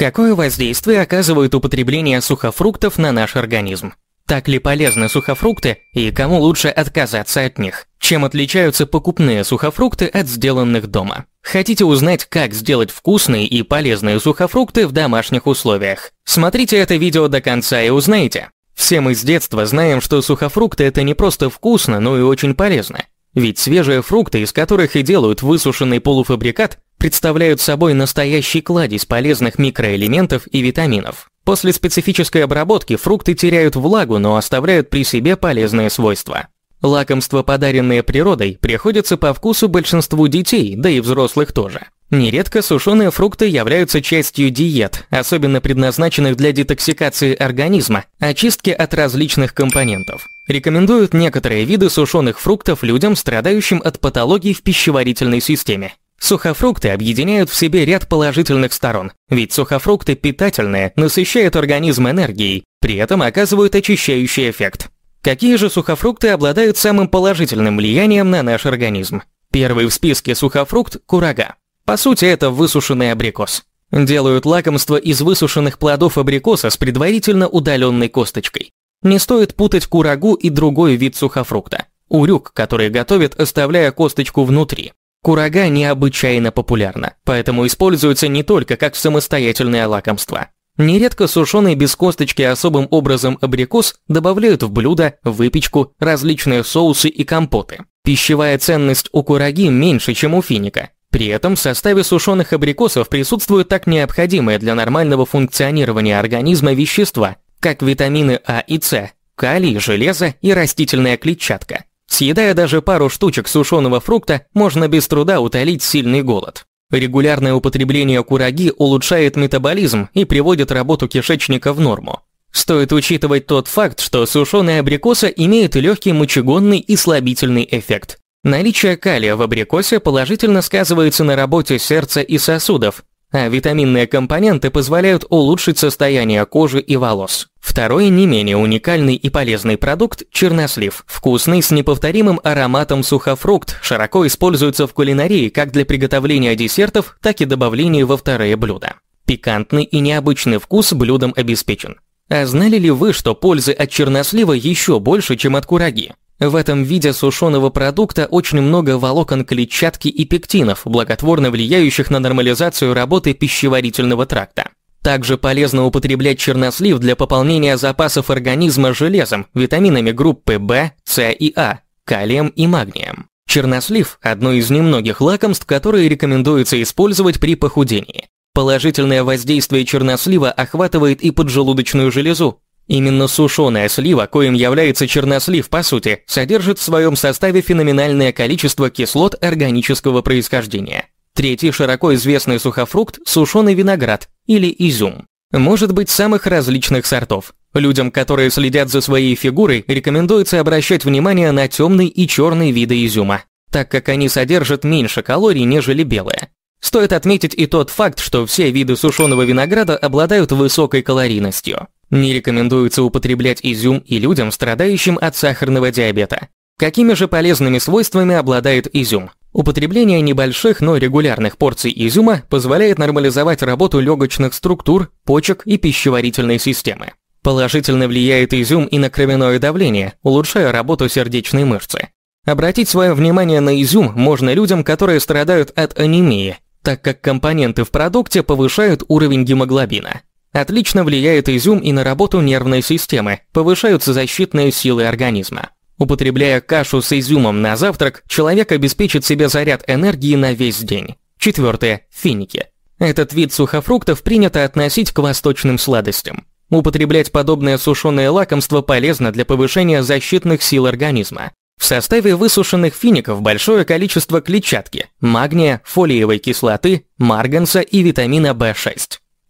Какое воздействие оказывает употребление сухофруктов на наш организм? Так ли полезны сухофрукты и кому лучше отказаться от них? Чем отличаются покупные сухофрукты от сделанных дома? Хотите узнать, как сделать вкусные и полезные сухофрукты в домашних условиях? Смотрите это видео до конца и узнаете. Все мы с детства знаем, что сухофрукты это не просто вкусно, но и очень полезно. Ведь свежие фрукты, из которых и делают высушенный полуфабрикат, представляют собой настоящий кладезь полезных микроэлементов и витаминов. После специфической обработки фрукты теряют влагу, но оставляют при себе полезные свойства. Лакомства, подаренные природой, приходятся по вкусу большинству детей, да и взрослых тоже. Нередко сушеные фрукты являются частью диет, особенно предназначенных для детоксикации организма, очистки от различных компонентов. Рекомендуют некоторые виды сушеных фруктов людям, страдающим от патологий в пищеварительной системе. Сухофрукты объединяют в себе ряд положительных сторон, ведь сухофрукты питательные, насыщают организм энергией, при этом оказывают очищающий эффект. Какие же сухофрукты обладают самым положительным влиянием на наш организм? Первый в списке сухофрукт – курага. По сути, это высушенный абрикос. Делают лакомство из высушенных плодов абрикоса с предварительно удаленной косточкой. Не стоит путать курагу и другой вид сухофрукта – урюк, который готовят, оставляя косточку внутри. Курага необычайно популярна, поэтому используется не только как самостоятельное лакомство. Нередко сушеные без косточки особым образом абрикос добавляют в блюда, выпечку, различные соусы и компоты. Пищевая ценность у кураги меньше, чем у финика. При этом в составе сушеных абрикосов присутствуют так необходимые для нормального функционирования организма вещества, как витамины А и С, калий, железо и растительная клетчатка – Съедая даже пару штучек сушеного фрукта, можно без труда утолить сильный голод. Регулярное употребление кураги улучшает метаболизм и приводит работу кишечника в норму. Стоит учитывать тот факт, что сушеные абрикосы имеют легкий мочегонный и слабительный эффект. Наличие калия в абрикосе положительно сказывается на работе сердца и сосудов, а витаминные компоненты позволяют улучшить состояние кожи и волос. Второй не менее уникальный и полезный продукт – чернослив. Вкусный, с неповторимым ароматом сухофрукт, широко используется в кулинарии как для приготовления десертов, так и добавления во вторые блюда. Пикантный и необычный вкус блюдом обеспечен. А знали ли вы, что пользы от чернослива еще больше, чем от кураги? В этом виде сушеного продукта очень много волокон клетчатки и пектинов, благотворно влияющих на нормализацию работы пищеварительного тракта. Также полезно употреблять чернослив для пополнения запасов организма железом, витаминами группы В, С и А, калием и магнием. Чернослив – одно из немногих лакомств, которые рекомендуется использовать при похудении. Положительное воздействие чернослива охватывает и поджелудочную железу, Именно сушеная слива, коим является чернослив по сути, содержит в своем составе феноменальное количество кислот органического происхождения. Третий широко известный сухофрукт – сушеный виноград или изюм. Может быть самых различных сортов. Людям, которые следят за своей фигурой, рекомендуется обращать внимание на темный и черный виды изюма, так как они содержат меньше калорий, нежели белые. Стоит отметить и тот факт, что все виды сушеного винограда обладают высокой калорийностью. Не рекомендуется употреблять изюм и людям, страдающим от сахарного диабета. Какими же полезными свойствами обладает изюм? Употребление небольших, но регулярных порций изюма позволяет нормализовать работу легочных структур, почек и пищеварительной системы. Положительно влияет изюм и на кровяное давление, улучшая работу сердечной мышцы. Обратить свое внимание на изюм можно людям, которые страдают от анемии, так как компоненты в продукте повышают уровень гемоглобина. Отлично влияет изюм и на работу нервной системы, повышаются защитные силы организма. Употребляя кашу с изюмом на завтрак, человек обеспечит себе заряд энергии на весь день. Четвертое – финики. Этот вид сухофруктов принято относить к восточным сладостям. Употреблять подобное сушеное лакомство полезно для повышения защитных сил организма. В составе высушенных фиников большое количество клетчатки, магния, фолиевой кислоты, марганца и витамина В6.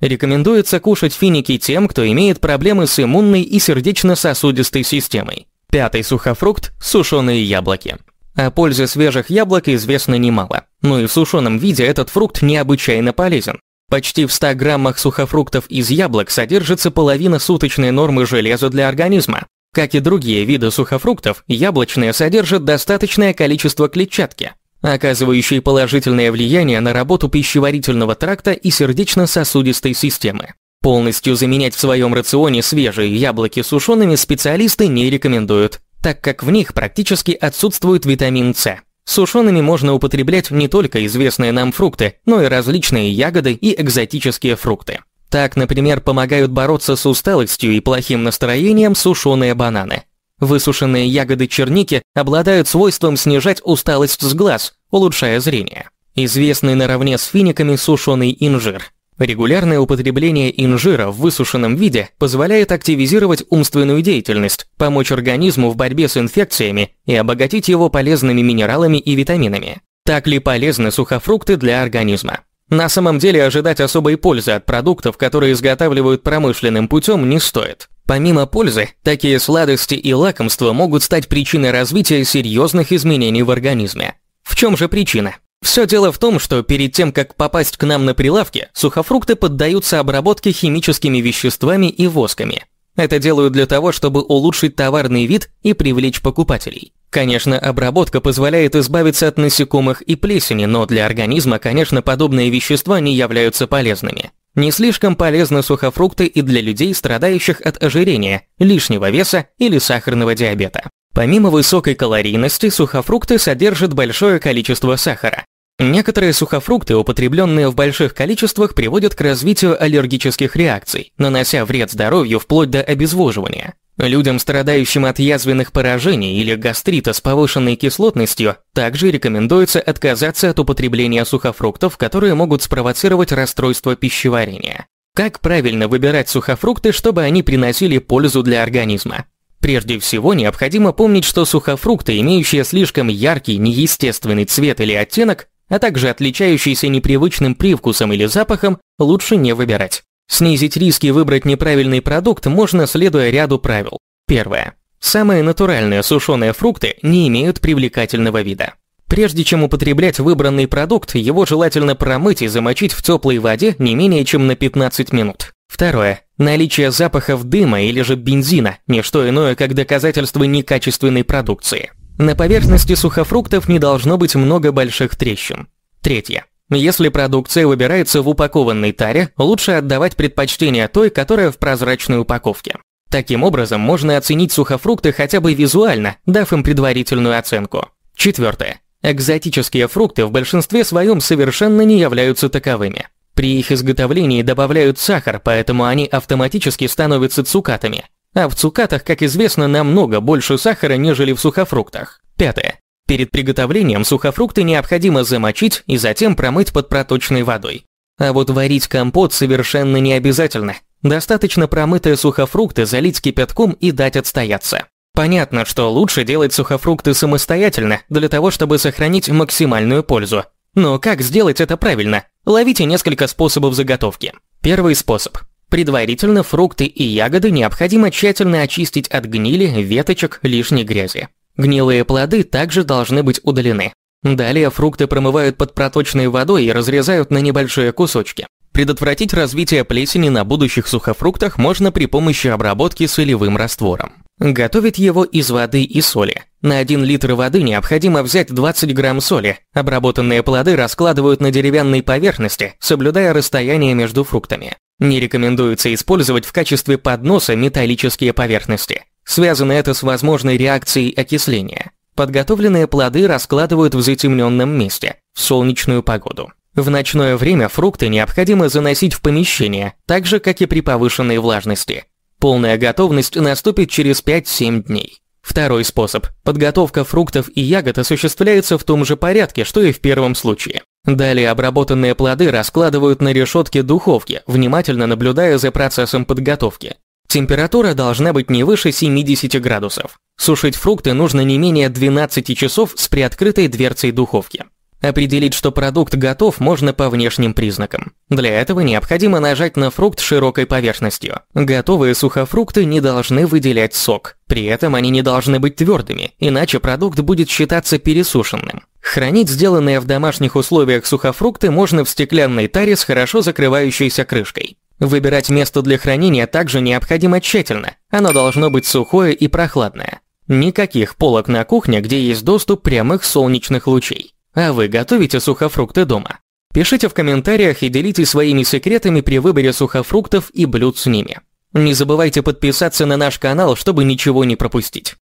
Рекомендуется кушать финики тем, кто имеет проблемы с иммунной и сердечно-сосудистой системой. Пятый сухофрукт – сушеные яблоки. О пользе свежих яблок известно немало, но и в сушеном виде этот фрукт необычайно полезен. Почти в 100 граммах сухофруктов из яблок содержится половина суточной нормы железа для организма. Как и другие виды сухофруктов, яблочные содержат достаточное количество клетчатки, оказывающие положительное влияние на работу пищеварительного тракта и сердечно-сосудистой системы. Полностью заменять в своем рационе свежие яблоки сушеными специалисты не рекомендуют, так как в них практически отсутствует витамин С. Сушеными можно употреблять не только известные нам фрукты, но и различные ягоды и экзотические фрукты. Так, например, помогают бороться с усталостью и плохим настроением сушеные бананы, Высушенные ягоды черники обладают свойством снижать усталость с глаз, улучшая зрение. Известный наравне с финиками сушеный инжир. Регулярное употребление инжира в высушенном виде позволяет активизировать умственную деятельность, помочь организму в борьбе с инфекциями и обогатить его полезными минералами и витаминами. Так ли полезны сухофрукты для организма? На самом деле ожидать особой пользы от продуктов, которые изготавливают промышленным путем, не стоит. Помимо пользы, такие сладости и лакомства могут стать причиной развития серьезных изменений в организме. В чем же причина? Все дело в том, что перед тем, как попасть к нам на прилавки, сухофрукты поддаются обработке химическими веществами и восками. Это делают для того, чтобы улучшить товарный вид и привлечь покупателей. Конечно, обработка позволяет избавиться от насекомых и плесени, но для организма, конечно, подобные вещества не являются полезными. Не слишком полезны сухофрукты и для людей, страдающих от ожирения, лишнего веса или сахарного диабета. Помимо высокой калорийности, сухофрукты содержат большое количество сахара. Некоторые сухофрукты, употребленные в больших количествах, приводят к развитию аллергических реакций, нанося вред здоровью вплоть до обезвоживания. Людям, страдающим от язвенных поражений или гастрита с повышенной кислотностью, также рекомендуется отказаться от употребления сухофруктов, которые могут спровоцировать расстройство пищеварения. Как правильно выбирать сухофрукты, чтобы они приносили пользу для организма? Прежде всего, необходимо помнить, что сухофрукты, имеющие слишком яркий, неестественный цвет или оттенок, а также отличающиеся непривычным привкусом или запахом, лучше не выбирать. Снизить риски и выбрать неправильный продукт можно, следуя ряду правил. Первое. Самые натуральные сушеные фрукты не имеют привлекательного вида. Прежде чем употреблять выбранный продукт, его желательно промыть и замочить в теплой воде не менее чем на 15 минут. Второе. Наличие запахов дыма или же бензина – не что иное, как доказательство некачественной продукции. На поверхности сухофруктов не должно быть много больших трещин. Третье. Если продукция выбирается в упакованной таре, лучше отдавать предпочтение той, которая в прозрачной упаковке. Таким образом, можно оценить сухофрукты хотя бы визуально, дав им предварительную оценку. Четвертое. Экзотические фрукты в большинстве своем совершенно не являются таковыми. При их изготовлении добавляют сахар, поэтому они автоматически становятся цукатами. А в цукатах, как известно, намного больше сахара, нежели в сухофруктах. Пятое. Перед приготовлением сухофрукты необходимо замочить и затем промыть под проточной водой. А вот варить компот совершенно не обязательно. Достаточно промытые сухофрукты залить кипятком и дать отстояться. Понятно, что лучше делать сухофрукты самостоятельно, для того, чтобы сохранить максимальную пользу. Но как сделать это правильно? Ловите несколько способов заготовки. Первый способ. Предварительно фрукты и ягоды необходимо тщательно очистить от гнили, веточек, лишней грязи. Гнилые плоды также должны быть удалены. Далее фрукты промывают под проточной водой и разрезают на небольшие кусочки. Предотвратить развитие плесени на будущих сухофруктах можно при помощи обработки солевым раствором. Готовить его из воды и соли. На 1 литр воды необходимо взять 20 грамм соли. Обработанные плоды раскладывают на деревянной поверхности, соблюдая расстояние между фруктами. Не рекомендуется использовать в качестве подноса металлические поверхности. Связано это с возможной реакцией окисления. Подготовленные плоды раскладывают в затемненном месте, в солнечную погоду. В ночное время фрукты необходимо заносить в помещение, так же, как и при повышенной влажности. Полная готовность наступит через 5-7 дней. Второй способ. Подготовка фруктов и ягод осуществляется в том же порядке, что и в первом случае. Далее обработанные плоды раскладывают на решетке духовки, внимательно наблюдая за процессом подготовки. Температура должна быть не выше 70 градусов. Сушить фрукты нужно не менее 12 часов с приоткрытой дверцей духовки. Определить, что продукт готов, можно по внешним признакам. Для этого необходимо нажать на фрукт широкой поверхностью. Готовые сухофрукты не должны выделять сок. При этом они не должны быть твердыми, иначе продукт будет считаться пересушенным. Хранить сделанные в домашних условиях сухофрукты можно в стеклянной таре с хорошо закрывающейся крышкой. Выбирать место для хранения также необходимо тщательно, оно должно быть сухое и прохладное. Никаких полок на кухне, где есть доступ прямых солнечных лучей. А вы готовите сухофрукты дома? Пишите в комментариях и делитесь своими секретами при выборе сухофруктов и блюд с ними. Не забывайте подписаться на наш канал, чтобы ничего не пропустить.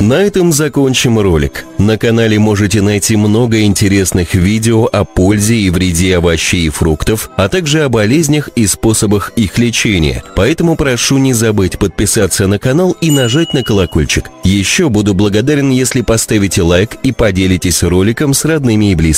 На этом закончим ролик. На канале можете найти много интересных видео о пользе и вреде овощей и фруктов, а также о болезнях и способах их лечения. Поэтому прошу не забыть подписаться на канал и нажать на колокольчик. Еще буду благодарен, если поставите лайк и поделитесь роликом с родными и близкими.